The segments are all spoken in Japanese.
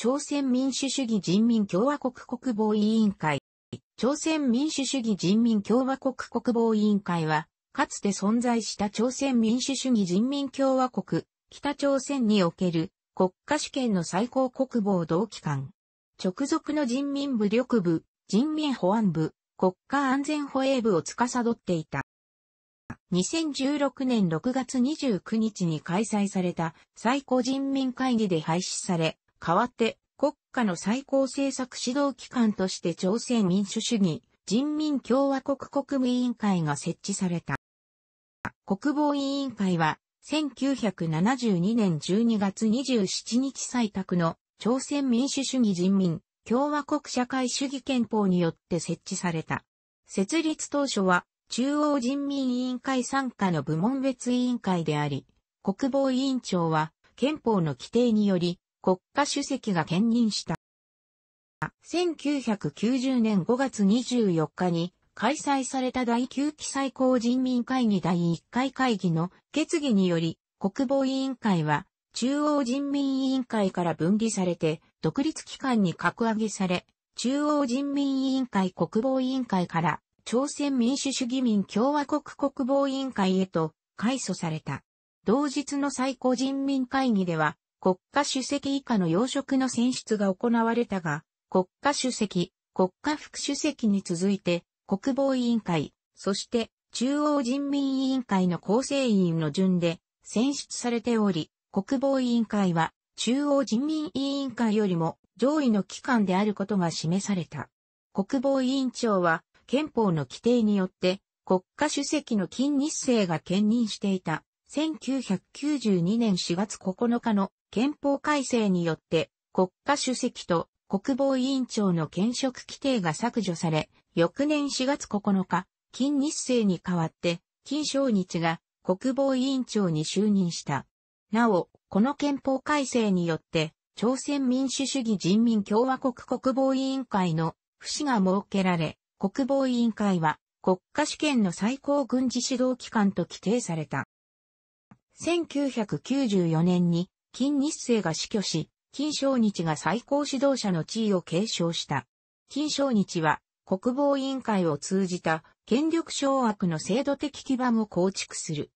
朝鮮民主主義人民共和国国防委員会。朝鮮民主主義人民共和国国防委員会は、かつて存在した朝鮮民主主義人民共和国、北朝鮮における国家主権の最高国防同機関。直属の人民武力部、人民保安部、国家安全保衛部を司っていた。2016年6月29日に開催された最高人民会議で廃止され、代わって国家の最高政策指導機関として朝鮮民主主義人民共和国国務委員会が設置された。国防委員会は1972年12月27日採択の朝鮮民主主義人民共和国社会主義憲法によって設置された。設立当初は中央人民委員会参加の部門別委員会であり、国防委員長は憲法の規定により国家主席が兼任した。1990年5月24日に開催された第9期最高人民会議第1回会議の決議により、国防委員会は中央人民委員会から分離されて独立機関に格上げされ、中央人民委員会国防委員会から朝鮮民主主義民共和国国防委員会へと改組された。同日の最高人民会議では、国家主席以下の要職の選出が行われたが、国家主席、国家副主席に続いて、国防委員会、そして中央人民委員会の構成員の順で選出されており、国防委員会は中央人民委員会よりも上位の機関であることが示された。国防委員長は憲法の規定によって国家主席の金日成が兼任していた1992年4月9日の憲法改正によって国家主席と国防委員長の兼職規定が削除され、翌年4月9日、金日成に代わって、金正日が国防委員長に就任した。なお、この憲法改正によって、朝鮮民主主義人民共和国国防委員会の不死が設けられ、国防委員会は国家主権の最高軍事指導機関と規定された。1994年に金日成が死去し、金正日が最高指導者の地位を継承した。金正日は国防委員会を通じた権力掌握の制度的基盤を構築する。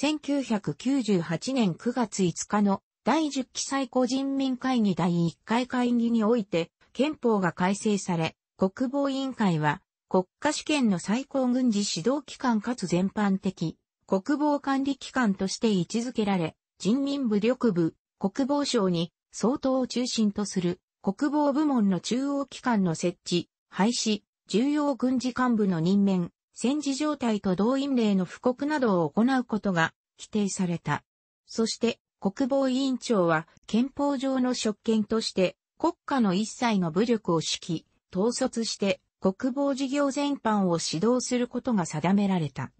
1998年9月5日の第10期最高人民会議第1回会議において憲法が改正され、国防委員会は国家試験の最高軍事指導機関かつ全般的国防管理機関として位置づけられ、人民武力部、国防省に総統を中心とする国防部門の中央機関の設置、廃止、重要軍事幹部の任免、戦時状態と動員令の布告などを行うことが規定された。そして国防委員長は憲法上の職権として国家の一切の武力を指揮、統率して国防事業全般を指導することが定められた。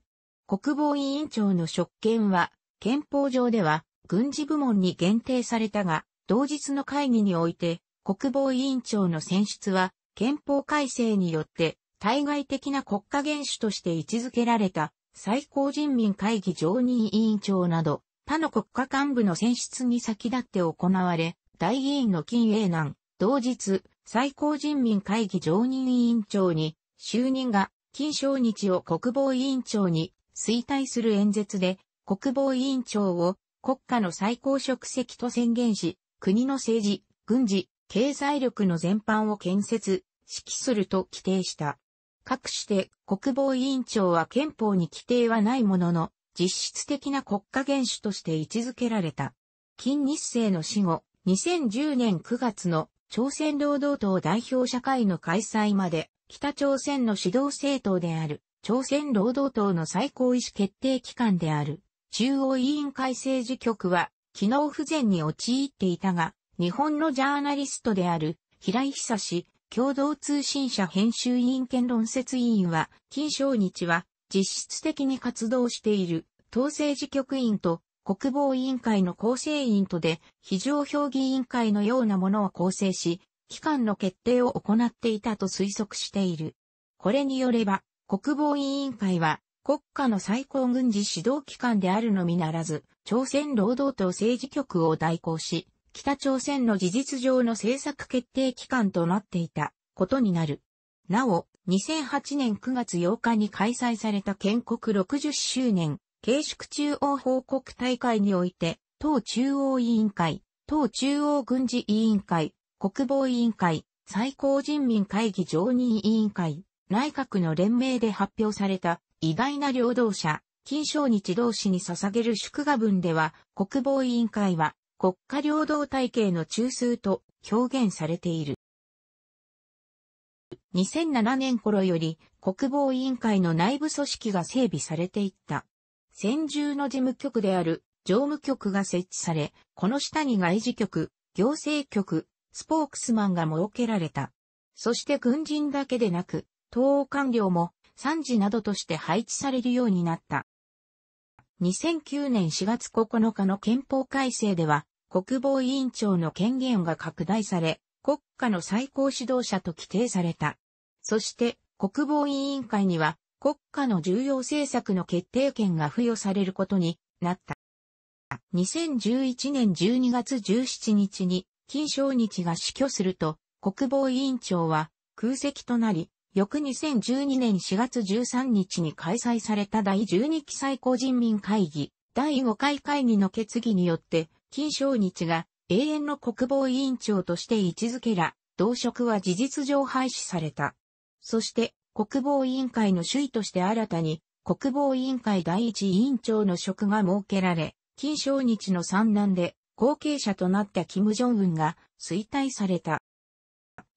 国防委員長の職権は憲法上では軍事部門に限定されたが、同日の会議において、国防委員長の選出は、憲法改正によって、対外的な国家元首として位置づけられた、最高人民会議常任委員長など、他の国家幹部の選出に先立って行われ、大議員の金英南、同日、最高人民会議常任委員長に、就任が、金正日を国防委員長に、衰退する演説で、国防委員長を国家の最高職責と宣言し、国の政治、軍事、経済力の全般を建設、指揮すると規定した。かくして国防委員長は憲法に規定はないものの、実質的な国家元首として位置づけられた。金日成の死後、2010年9月の朝鮮労働党代表社会の開催まで、北朝鮮の指導政党である、朝鮮労働党の最高意思決定機関である、中央委員会政治局は、機能不全に陥っていたが、日本のジャーナリストである、平井久志、共同通信社編集委員兼論説委員は、金正日は、実質的に活動している、統制事局員と国防委員会の構成員とで、非常評議委員会のようなものを構成し、機関の決定を行っていたと推測している。これによれば、国防委員会は、国家の最高軍事指導機関であるのみならず、朝鮮労働党政治局を代行し、北朝鮮の事実上の政策決定機関となっていたことになる。なお、2008年9月8日に開催された建国60周年、慶祝中央報告大会において、党中央委員会、党中央軍事委員会、国防委員会、最高人民会議常任委員会、内閣の連名で発表された意外な領導者、金正日同士に捧げる祝賀文では、国防委員会は国家領導体系の中枢と表現されている。2007年頃より国防委員会の内部組織が整備されていった。専従の事務局である常務局が設置され、この下に外事局、行政局、スポークスマンが設けられた。そして軍人だけでなく、東欧官僚も産地などとして配置されるようになった。2009年4月9日の憲法改正では、国防委員長の権限が拡大され、国家の最高指導者と規定された。そして、国防委員会には、国家の重要政策の決定権が付与されることになった。2011年12月17日に、金正日が死去すると、国防委員長は空席となり、翌2012年4月13日に開催された第12期最高人民会議、第5回会議の決議によって、金正日が永遠の国防委員長として位置づけら、同職は事実上廃止された。そして、国防委員会の首位として新たに、国防委員会第一委員長の職が設けられ、金正日の三男で後継者となった金正恩が衰退された。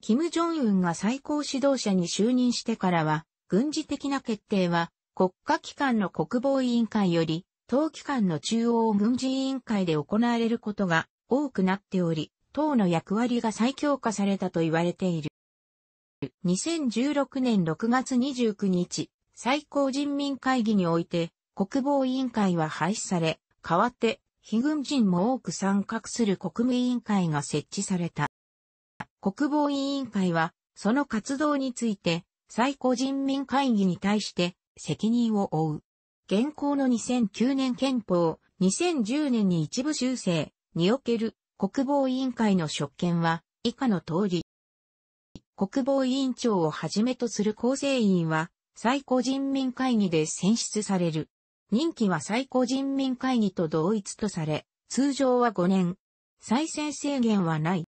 キム・ジョンウンが最高指導者に就任してからは、軍事的な決定は、国家機関の国防委員会より、当機関の中央軍事委員会で行われることが多くなっており、党の役割が再強化されたと言われている。2016年6月29日、最高人民会議において、国防委員会は廃止され、代わって、非軍人も多く参画する国務委員会が設置された。国防委員会は、その活動について、最高人民会議に対して責任を負う。現行の2009年憲法、2010年に一部修正における国防委員会の職権は以下の通り。国防委員長をはじめとする構成員は最高人民会議で選出される。任期は最高人民会議と同一とされ、通常は5年。再選制限はない。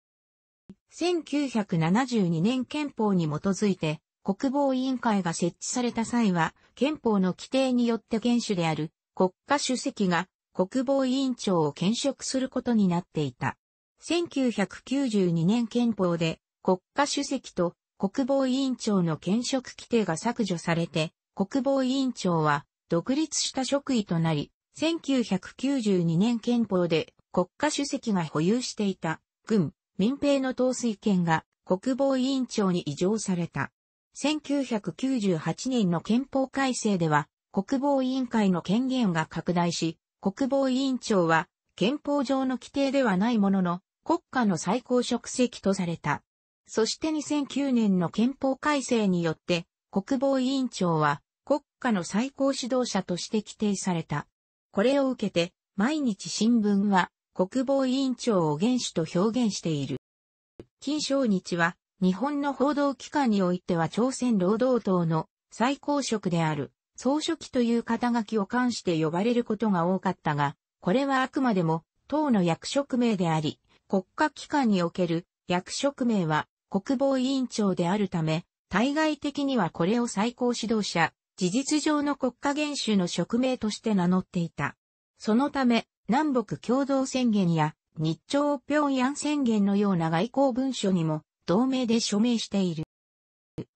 1972年憲法に基づいて、国防委員会が設置された際は、憲法の規定によって元首である国家主席が国防委員長を兼職することになっていた。1992年憲法で国家主席と国防委員長の兼職規定が削除されて、国防委員長は独立した職位となり、1992年憲法で国家主席が保有していた軍民兵の統帥権が国防委員長に移譲された。1998年の憲法改正では、国防委員会の権限が拡大し、国防委員長は憲法上の規定ではないものの、国家の最高職責とされた。そして2009年の憲法改正によって、国防委員長は国家の最高指導者として規定された。これを受けて、毎日新聞は国防委員長を元首と表現している。金正日は、日本の報道機関においては朝鮮労働党の最高職である、総書記という肩書きを冠して呼ばれることが多かったが、これはあくまでも党の役職名であり、国家機関における役職名は国防委員長であるため、対外的にはこれを最高指導者、事実上の国家元首の職名として名乗っていた。そのため、南北共同宣言や日朝平壌宣言のような外交文書にも同盟で署名している。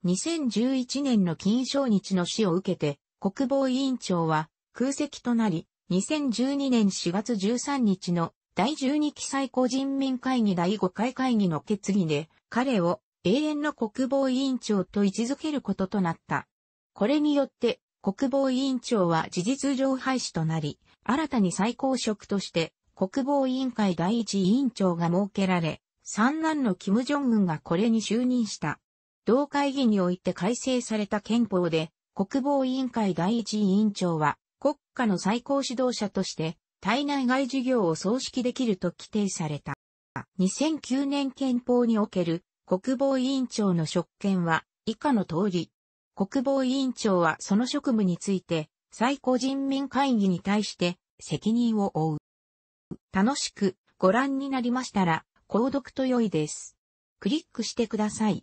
2011年の金正日の死を受けて国防委員長は空席となり、2012年4月13日の第12期最高人民会議第5回会議の決議で彼を永遠の国防委員長と位置づけることとなった。これによって国防委員長は事実上廃止となり、新たに最高職として国防委員会第一委員長が設けられ、三男の金正恩がこれに就任した。同会議において改正された憲法で、国防委員会第一委員長は国家の最高指導者として対内外事業を総指揮できると規定された。2009年憲法における国防委員長の職権は以下の通り、国防委員長はその職務について最高人民会議に対して責任を負う。楽しくご覧になりましたら、購読と良いです。クリックしてください。